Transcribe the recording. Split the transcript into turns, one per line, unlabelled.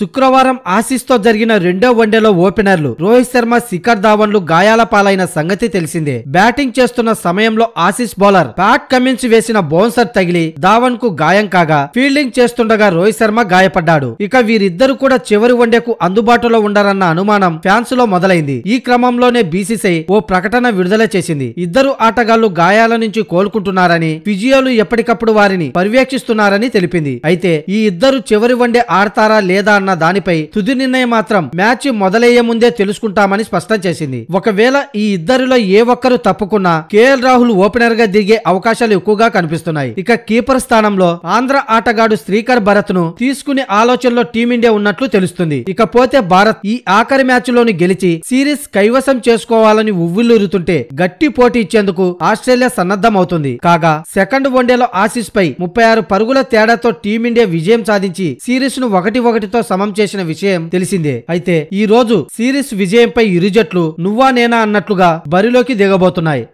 శుక్రవారం ఆసిస్తో జరిగిన రెండో వన్డేలో ఓపెనర్లు రోహిత్ శర్మ శిఖర్ ధావన్లు గాయాల పాలైన సంగతి తెలిసిందే బ్యాటింగ్ చేస్తున్న సమయంలో ఆసిస్ బౌలర్ ప్యాట్ కమిన్స్ వేసిన బౌన్సర్ తగిలి ధావన్ కు గాయం కాగా ఫీల్డింగ్ చేస్తుండగా రోహిత్ శర్మ గాయపడ్డాడు ఇక వీరిద్దరు కూడా చివరి వన్డేకు అందుబాటులో ఉండరన్న అనుమానం ఫ్యాన్స్ లో మొదలైంది ఈ క్రమంలోనే బీసీసీఐ ఓ ప్రకటన విడుదల చేసింది ఇద్దరు ఆటగాళ్లు గాయాల నుంచి కోలుకుంటున్నారని ఫిజియోలు ఎప్పటికప్పుడు వారిని పర్యవేక్షిస్తున్నారని తెలిపింది అయితే ఈ ఇద్దరు చివరి వన్డే ఆడతారా లేదా అన్న దానిపై తుది నిర్ణయం మాత్రం మ్యాచ్ మొదలయ్యే ముందే తెలుసుకుంటామని స్పష్టం చేసింది ఒకవేళ ఈ ఇద్దరిలో ఏ ఒక్కరు తప్పుకున్నా కేఎల్ రాహుల్ ఓపెనర్ గా దిగే అవకాశాలు ఎక్కువగా కనిపిస్తున్నాయి ఇక కీపర్ స్థానంలో ఆంధ్ర ఆటగాడు శ్రీకర్ భరత్ ను తీసుకునే ఆలోచనలో టీమిండియా ఉన్నట్లు తెలుస్తుంది ఇకపోతే భారత్ ఈ ఆఖరి మ్యాచ్ లోని గెలిచి సిరీస్ కైవసం చేసుకోవాలని ఉవ్విల్లురుతుంటే గట్టి పోటీ ఇచ్చేందుకు ఆస్ట్రేలియా సన్నద్ధమవుతుంది కాగా సెకండ్ వన్డేలో ఆసీస్ పై ముప్పై ఆరు పరుగుల తేడాతో టీమిండియా విజయం సాధించి సిరీస్ ను ఒకటి ఒకటితో సమం చేసిన విషయం తెలిసిందే అయితే ఈ రోజు సిరీస్ విజయంపై ఇరు జట్లు నువ్వా నేనా అన్నట్లుగా బరిలోకి దిగబోతున్నాయి